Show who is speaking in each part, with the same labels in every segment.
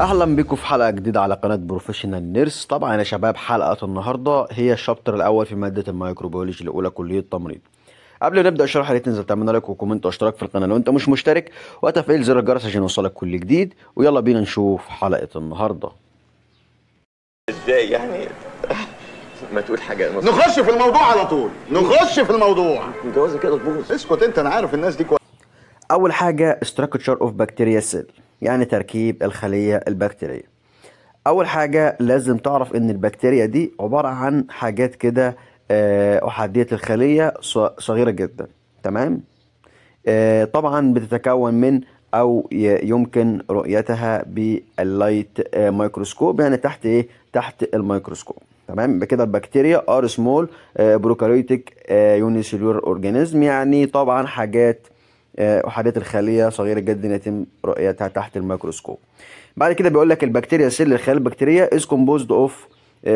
Speaker 1: اهلا بيكم في حلقه جديده على قناه بروفيشنال نيرس طبعا يا شباب حلقه النهارده هي الشابتر الاول في ماده الميكروبيولوجي الاولى كليه التمريض قبل ما نبدا الشرح يا ريت تنزل تعمل لايك وكومنت واشتراك في القناه لو انت مش مشترك وتفعيل زر الجرس عشان يوصلك كل جديد ويلا بينا نشوف حلقه النهارده ازاي يعني ما تقول حاجه نخش في الموضوع على طول نخش في الموضوع جوازي كده تبوظ اسكت انت انا عارف الناس دي كويس اول حاجه استراكشر اوف بكتيريا سيل يعني تركيب الخلية البكتيرية اول حاجه لازم تعرف ان البكتيريا دي عباره عن حاجات كده آه، احاديه الخليه صغيره جدا تمام آه، طبعا بتتكون من او يمكن رؤيتها باللايت آه، مايكروسكوب يعني تحت ايه تحت الميكروسكوب تمام بكده البكتيريا ار سمول بروكاريوتيك يونيسيلور اورجانيزم يعني طبعا حاجات احاديه آه، الخليه صغيره جدا يتم رؤيتها تحت الميكروسكوب بعد كده بيقول لك البكتيريا سيل الخلايا البكتيريه از كومبوزد اوف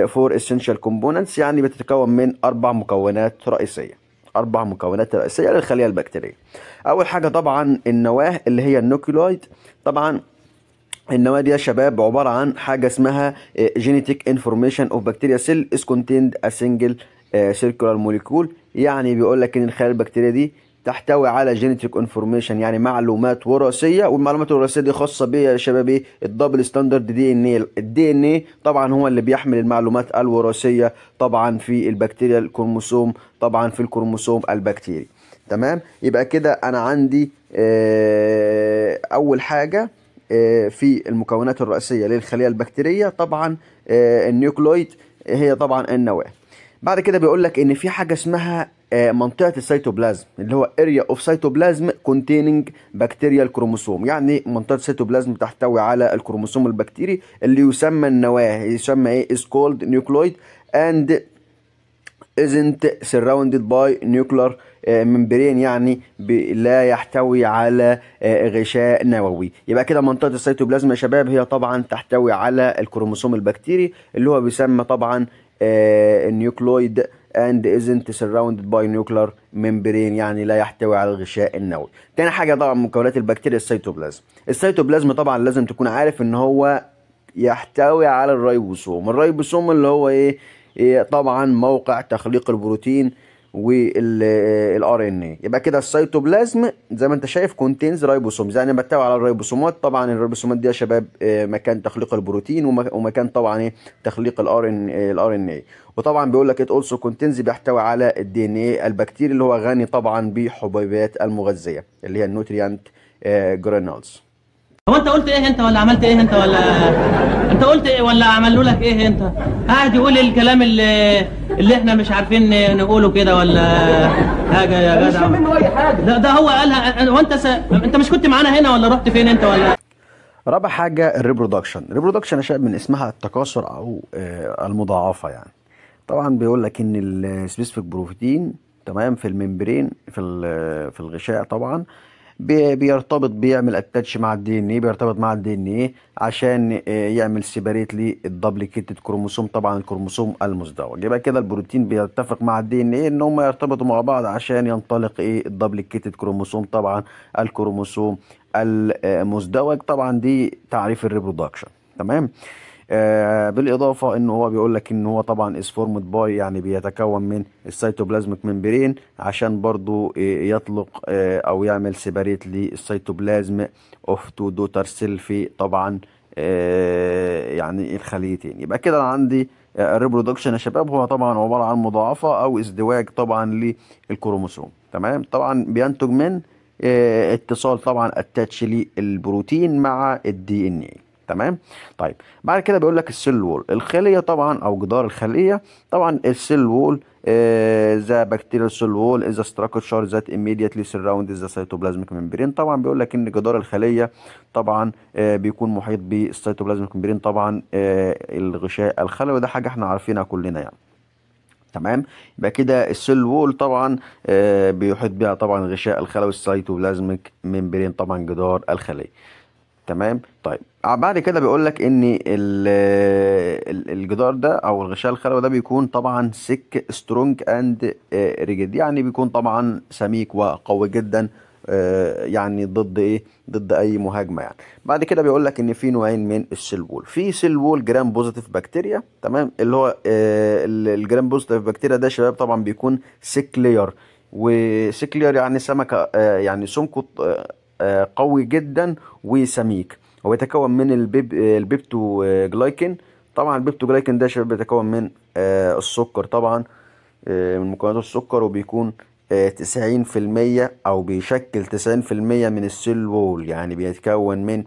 Speaker 1: فور اسينشال كومبوننتس يعني بتتكون من اربع مكونات رئيسيه اربع مكونات رئيسيه للخليه البكتيريه اول حاجه طبعا النواه اللي هي النوكلويد طبعا النواه دي يا شباب عباره عن حاجه اسمها جينيتيك انفورميشن اوف بكتيريا سيل از كونتيند ا سنجل سيركولار موليكول يعني بيقول لك ان الخلايا البكتيريه دي تحتوي على جينيتك انفورميشن يعني معلومات وراثيه والمعلومات الوراثيه دي خاصه بيا يا شباب ايه الدبل ستاندرد دي ان ايه الدي ان ايه طبعا هو اللي بيحمل المعلومات الوراثيه طبعا في البكتيريا الكروموسوم طبعا في الكروموسوم البكتيري تمام يبقى كده انا عندي آه، اول حاجه آه، في المكونات الرئيسيه للخليه البكتيريه طبعا آه، النيوكلويد هي طبعا النواه بعد كده بيقول لك ان في حاجه اسمها آه، منطقه السيتوبلازم اللي هو اريا اوف سيتوبلازم كونتيننج بكتيريا الكروموسوم يعني منطقه السيتوبلازم تحتوي على الكروموسوم البكتيري اللي يسمى النواه يسمى ايه is called nucleoid and isn't surrounded by nuclear ممبرين آه، يعني لا يحتوي على آه، غشاء نووي يبقى كده منطقه السيتوبلازم يا شباب هي طبعا تحتوي على الكروموسوم البكتيري اللي هو بيسمى طبعا النيوكلويد and isn't surrounded by nuclear membrane يعني لا يحتوي على الغشاء النووي تاني حاجة طبعا مكونات البكتيريا السيتوبلازم السيتوبلازم طبعا لازم تكون عارف ان هو يحتوي على الريبوسوم الريبوسوم اللي هو ايه, إيه طبعا موقع تخليق البروتين والار ان اي يبقى كده السيتوبلازم زي ما انت شايف كونتينز رايبوسومز يعني بتابع على الرايبوسومات طبعا الرايبوسومات دي يا شباب آه، مكان تخليق البروتين ومكان طبعا ايه تخليق الار ان الار ان اي وطبعا بيقول لك ات اولسو كونتينز بيحتوي على الدي ان اي البكتيري اللي هو غني طبعا بحبيبات المغذيه اللي هي النوتريانت جرانولز آه، هو انت قلت ايه انت ولا عملت ايه انت ولا انت قلت ايه ولا عملوا لك ايه انت قاعد يقول الكلام اللي اللي احنا مش عارفين نقوله كده ولا حاجه يا جدع مش منه اي حاجه ده, ده هو قالها انت س... انت مش كنت معانا هنا ولا رحت فين انت ولا رابع حاجه الريبرودكشن الريبرودكشن يا شباب من اسمها التكاثر او آه، المضاعفه يعني طبعا بيقول لك ان السبيسفيك بروتين تمام في الممبرين في في الغشاء طبعا بيرتبط بيعمل اتاتش مع الدي ان ايه بيرتبط مع الدي ان ايه عشان آه، يعمل سيباريت للدبليكيتد كروموسوم طبعا الكروموسوم المزدوج يبقى كده البروتين بيتفق مع الدي ان ايه ان هم يرتبطوا مع بعض عشان ينطلق ايه الدبليكيتد كروموسوم طبعا الكروموسوم المزدوج طبعا دي تعريف الريبرودكشن تمام آه، بالاضافه ان هو بيقول لك ان هو طبعا از فورمد باي يعني بيتكون من السيتوبلازمك ممبرين عشان برضو آه، يطلق آه، او يعمل سيباريت للسيتوبلازم اوف تو دوتر سيل في طبعا يعني الخليتين يبقى كده انا عندي الريبرودكشن يا شباب هو طبعا عباره عن مضاعفه او ازدواج طبعا للكروموسوم تمام طبعا بينتج من اتصال طبعا اتاتش للبروتين مع الدي ان اي تمام طيب بعد كده بيقول لك السيل وول الخليه طبعا او جدار الخليه طبعا آه، السيل وول ذا بكتيريال سيل وول از ستراكشر ذات ايميديتلي سراوند ذا سيتوبلازميك ممبرين طبعا بيقول لك ان جدار الخليه طبعا آه، بيكون محيط بالسيتوبلازميك ممبرين طبعا آه، الغشاء الخلوي ده حاجه احنا عارفينها كلنا يعني تمام يبقى كده السيل وول طبعا بيحيط بها طبعا الغشاء الخلوي السيتوبلازميك ممبرين طبعا جدار الخليه تمام طيب آه، بعد كده بيقول لك ان الجدار ده او الغشاء الخلوي ده بيكون طبعا سك سترونج اند ريجيد يعني بيكون طبعا سميك وقوي جدا آه، يعني ضد ايه ضد اي مهاجمه يعني بعد كده بيقول لك ان في نوعين من السيل وول في سيل وول جرام بوزيتيف بكتيريا تمام اللي هو الجرام بوزيتيف بكتيريا ده شباب طبعا بيكون سيك لير وسيك لير يعني سمكه آه، يعني سمكه قوي جدا وسميك هو بيتكون من البيب البيبتو آه، جلايكين طبعا البيبتو جلايكين ده شباب بيتكون من آه، السكر طبعا آه، من مكونات السكر وبيكون تسعين في المية أو بيشكل تسعين في المية من السيل وول يعني بيتكون من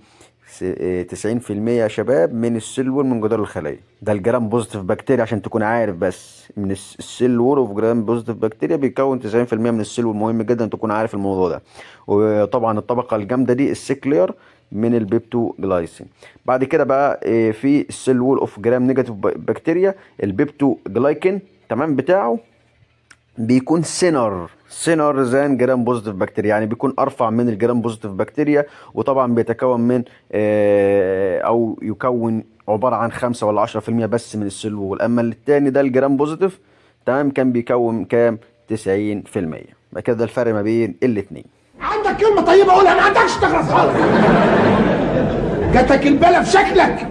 Speaker 1: تسعين في المية يا شباب من السيل وول من جدار الخلية ده الجرام بوزيتيف بكتيريا عشان تكون عارف بس من السيل وول وفي جرام بوزيتيف بكتيريا بيكون تسعين في المية من السيل وول مهم جدا تكون عارف الموضوع ده وطبعا الطبقة الجامدة دي السكلير من البيبتو جلايسين بعد كده بقى آه، في السيل وول اوف جرام نيجاتيف بكتيريا البيبتو جلايكين تمام بتاعه بيكون سينر سينر زان جرام بوزيتيف بكتيريا يعني بيكون ارفع من الجرام بوزيتيف بكتيريا وطبعا بيتكون من آه، او يكون عباره عن 5 ولا 10% بس من السيل وول اما الثاني ده الجرام بوزيتيف تمام كان بيكون كام 90% يبقى كده الفرق ما بين الاثنين عندك كلمة طيبة قولها ما عندكش تغرس خالص جاتك البلا في شكلك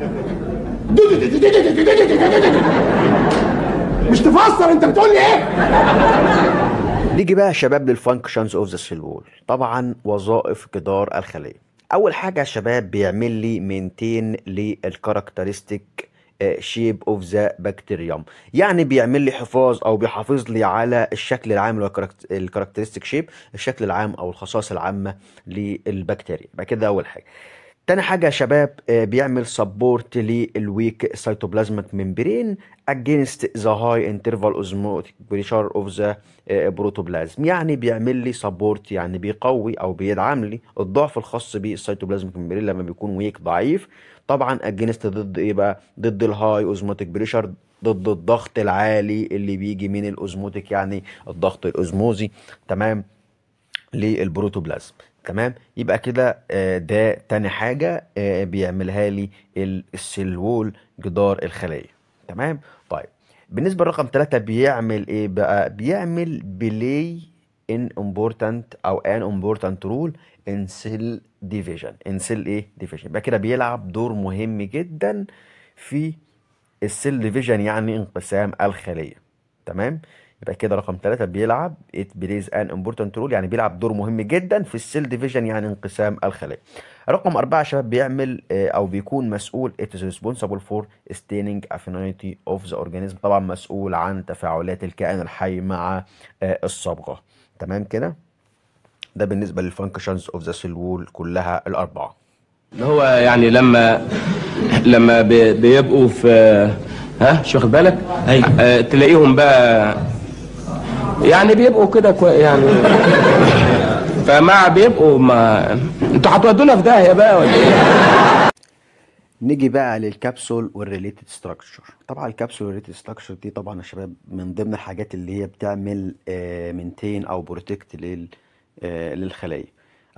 Speaker 1: مش تفسر انت بتقول لي ايه نيجي بقى يا شباب للفانكشنز اوف ذا سيلول طبعا وظائف جدار الخليه اول حاجه يا شباب بيعمل لي مينتين للكاركترستيك شيب اوف ذا بكتيريوم يعني بيعمل لي حفاظ او بيحافظ لي على الشكل العام الكاركترستيك شيب الشكل العام او الخصائص العامه للبكتيريا يبقى كده اول حاجه تاني حاجة يا شباب آه، بيعمل سبورت للويك سيتوبلازمك ممبرين اجينست ذا هاي انترفال اوزموتيك بريشر اوف ذا بروتوبلازم يعني بيعمل لي سبورت يعني بيقوي او بيدعم لي الضعف الخاص بالسيتوبلازمك ممبرين لما بيكون ويك ضعيف طبعا اجينست ضد ايه بقى ضد الهاي اوزموتيك بريشر ضد الضغط العالي اللي بيجي من الاوزموتيك يعني الضغط الاوزموزي تمام للبروتوبلازم تمام يبقى كده آه، ده تاني حاجة آه، بيعملها لي السيل وول جدار الخلية تمام طيب بالنسبة لرقم ثلاثة بيعمل ايه بقى بيعمل بلاي ان امبورتنت او ان امبورتنت رول ان سيل ديفيجن ان سيل ايه ديفيجن يبقى كده بيلعب دور مهم جدا في السيل ديفيجن يعني انقسام الخلية تمام يبقى كده رقم ثلاثة بيلعب it plays an important role يعني بيلعب دور مهم جدا في السيل ديفيجن يعني انقسام الخلايا رقم أربعة شباب بيعمل آه، أو بيكون مسؤول it is responsible for staining affinity of the organism طبعا مسؤول عن تفاعلات الكائن الحي مع آه، الصبغة تمام كده ده بالنسبة للفانكشنز اوف ذا سيل وول كلها الأربعة اللي هو يعني لما لما بيبقوا في آه، ها مش واخد بالك؟ ايوه تلاقيهم بقى يعني بيبقوا كده كو... يعني فما بيبقوا ما انتوا هتودونا في داهيه بقى ولا ايه؟ نيجي بقى للكبسول والريليتد ستراكشر طبعا الكبسول والريليتد ستراكشر دي طبعا يا شباب من ضمن الحاجات اللي هي بتعمل منتين آه، او بروتكت آه، للخلايا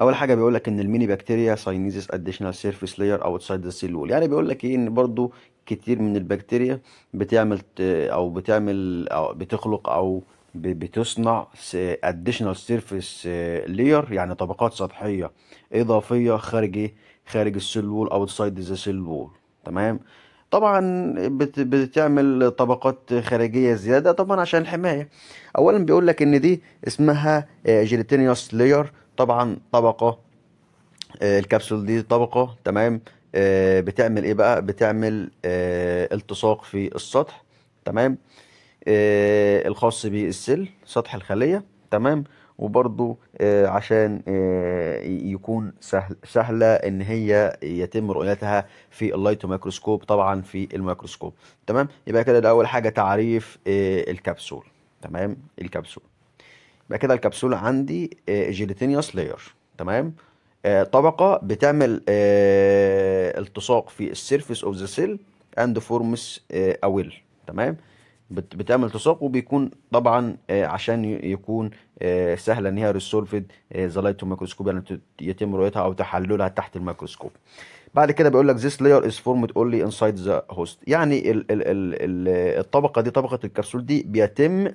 Speaker 1: اول حاجه بيقول لك ان الميني بكتيريا ساينيزس اديشنال سيرفيس لاير اوتسايد ذا سيل وول يعني بيقول لك ايه ان برضو كتير من البكتيريا بتعمل آه، او بتعمل او بتخلق او بتصنع اديشنال سيرفيس لير يعني طبقات سطحيه اضافيه خارج ايه خارج السيل وول او سايد ذا سيل وول تمام طبعا بتعمل طبقات خارجيه زياده طبعا عشان الحمايه اولا بيقول لك ان دي اسمها جيلاتينيوس آه، لير طبعا طبقه آه، الكبسول دي طبقه تمام آه، بتعمل ايه بقى بتعمل التصاق في السطح تمام آه، الخاص بالسيل سطح الخلية تمام وبرضو آه، عشان آه، يكون سهل سهلة ان هي يتم رؤيتها في اللايت ميكروسكوب طبعا في الميكروسكوب تمام يبقى كده ده اول حاجة تعريف الكبسول تمام الكبسول يبقى كده الكبسول عندي جيلتينيوس لاير تمام طبقة بتعمل التصاق في السيرفيس اوف ذا سيل اند فورمس اويل تمام بتعمل تساق وبيكون طبعا آه، عشان يكون آه، سهل ان هي ريسولفد زلايتو مايكروسكوب يعني يتم رؤيتها او تحللها تحت الميكروسكوب بعد كده بيقول لك this layer is formed only inside the host يعني الطبقه دي طبقه الكبسول دي بيتم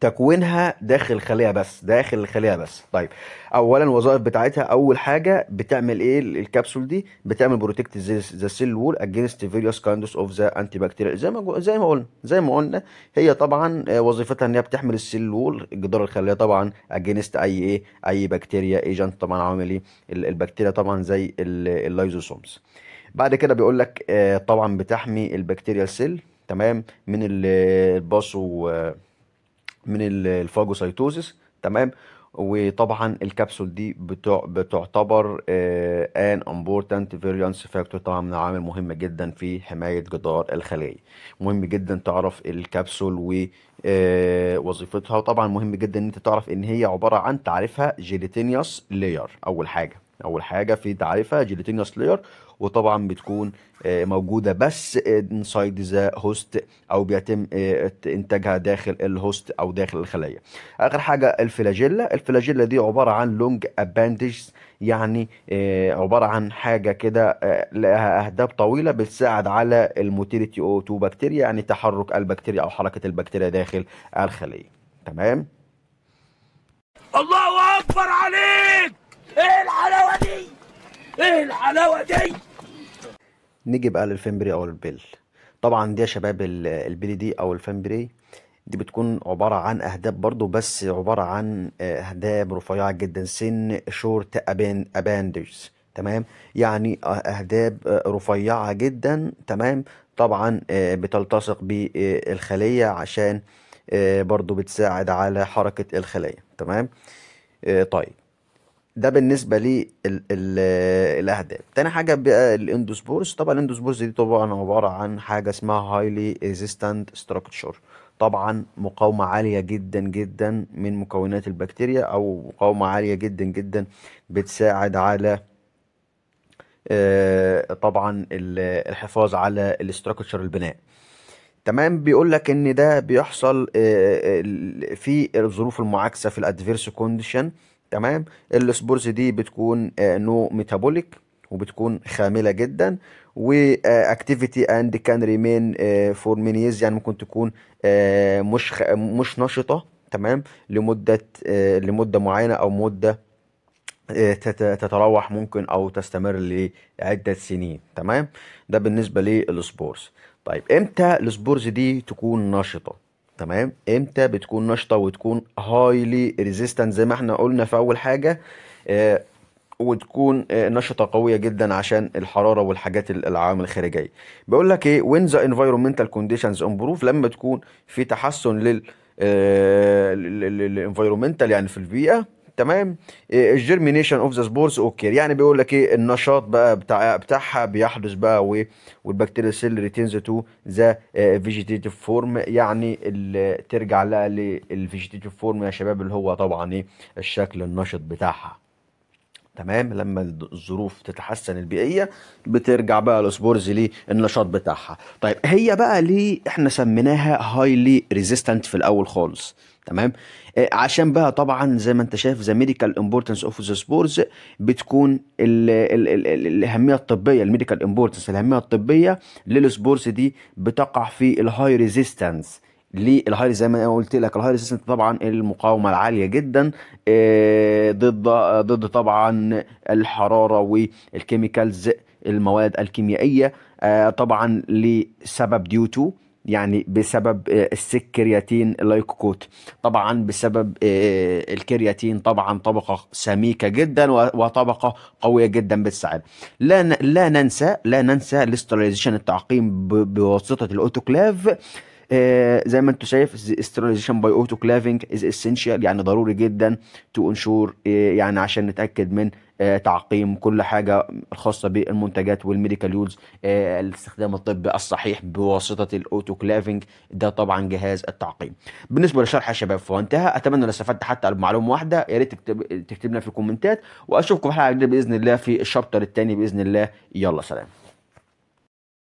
Speaker 1: تكوينها داخل الخليه بس داخل الخليه بس طيب اولا الوظائف بتاعتها اول حاجه بتعمل ايه الكبسول دي بتعمل بروتكت ذا سيل وول اجينست فيريوس كايندس اوف ذا انتي بكتيريا زي ما زي ما قلنا زي ما قلنا هي طبعا آه، وظيفتها ان هي بتحمل السيل وول الجدار الخليه طبعا اجينست اي ايه اي بكتيريا ايجنت طبعا عامل ايه البكتيريا طبعا زي اللايزوسومز بعد كده بيقول لك آه، طبعا بتحمي البكتيريا سيل تمام من الباسو من الفاجوسايتوزيس تمام وطبعا الكبسول دي بتعتبر ان امبورتنت فيريانس فاكتور طبعا من العوامل المهمه جدا في حمايه جدار الخلايا مهم جدا تعرف الكبسول ووظيفتها آه، وطبعا مهم جدا ان انت تعرف ان هي عباره عن تعريفها جيلاتينيوس لاير اول حاجه اول حاجه في تعريفها جيلاتينوس لاير وطبعا بتكون آه، موجوده بس انسايد ذا هوست او بيتم آه، انتاجها داخل الهوست او داخل الخليه اخر حاجه الفلاجيلا الفلاجيلا دي عباره عن لونج ابانديج يعني آه، عباره عن حاجه كده لها اهداب طويله بتساعد على الموتيليتي او 2 بكتيريا يعني تحرك البكتيريا او حركه البكتيريا داخل الخليه تمام الله اكبر عليك ايه الحلاوه دي ايه الحلاوه دي نيجي بقى للفيمبري او البيل طبعا دي يا شباب البيلي دي او الفيمبري دي بتكون عبارة عن أهداب برضو بس عبارة عن آه، أهداب رفيعة جدا سن شورت أبان أباندرز تمام يعني آه، أهداب آه، رفيعة جدا تمام طبعا بتلتصق بالخلية عشان برضو بتساعد على حركة الخلية تمام طيب ده بالنسبه للاهداف تاني حاجه بقى الاندوسبورس طبعا الاندوسبورس دي طبعا عباره عن حاجه اسمها هايلي ريزيستنت ستراكشر طبعا مقاومه عاليه جدا جدا من مكونات البكتيريا او مقاومه عاليه جدا جدا بتساعد على آه، طبعا الحفاظ على الاستراكشر البناء تمام بيقول لك ان ده بيحصل آه، آه، في الظروف المعاكسه في الادفيرس كونديشن تمام السبورز دي بتكون آه، نو ميتابوليك وبتكون خامله جدا واكتيفيتي اند كان ريمين فور مينيز يعني ممكن تكون آه، مش خ... مش نشطه تمام لمده آه، لمده معينه او مده تتراوح ممكن او تستمر لعده سنين تمام ده بالنسبه للسبورز طيب امتى السبورز دي تكون نشطه تمام امتى بتكون نشطه وتكون هايلي ريزيستنت زي ما احنا قلنا في اول حاجه آه، وتكون آه، نشطه قويه جدا عشان الحراره والحاجات العوامل الخارجيه بيقول لك ايه وين ذا انفايرمنتال كونديشنز امبروف لما تكون في تحسن لل الانفايرمنتال آه، يعني في البيئه تمام الجيرمينيشن اوف ذا سبورز اوكي يعني بيقول لك ايه النشاط بقى بتاع بتاعها بيحدث بقى وايه والبكتيريا سيل ريتينز تو ذا فيجيتيتيف فورم يعني ترجع لها للفيجيتيتيف فورم يا شباب اللي هو طبعا ايه الشكل النشط بتاعها تمام لما الظروف تتحسن البيئيه بترجع بقى السبورز للنشاط بتاعها طيب هي بقى ليه احنا سميناها هايلي ريزيستنت في الاول خالص تمام آه، عشان بقى طبعا زي ما انت شايف ذا ميديكال امبورتنس اوف ذا سبورز بتكون الاهميه الطبيه الميديكال امبورتنس الاهميه الطبيه للسبورز دي بتقع في الهاي ريزيستنس للهايلي زي ما انا قلت لك الهاي ريزيستنت طبعا المقاومه العاليه جدا آه، ضد آه، ضد طبعا الحراره والكيميكالز المواد الكيميائيه آه، طبعا لسبب ديوتو يعني بسبب السكرياتين لايكوكوت طبعا بسبب الكرياتين طبعا طبقه سميكه جدا وطبقه قويه جدا بالسعاده لا لا ننسى لا ننسى الاستراليزيشن التعقيم بواسطه الاوتوكلاف آه، زي ما انتم شايف sterilization by autoclaving is essential يعني ضروري جدا to ensure آه، يعني عشان نتاكد من آه، تعقيم كل حاجه الخاصه بالمنتجات والميديكال يوز الاستخدام الطبي الصحيح بواسطه الاوتو كلافنج ده طبعا جهاز التعقيم بالنسبه للشرح يا شباب فهو انتهى اتمنى لو استفدت حتى المعلومه واحده يا ريت تكتب لنا في الكومنتات واشوفكم حلقه جديده باذن الله في الشابتر الثاني باذن الله يلا سلام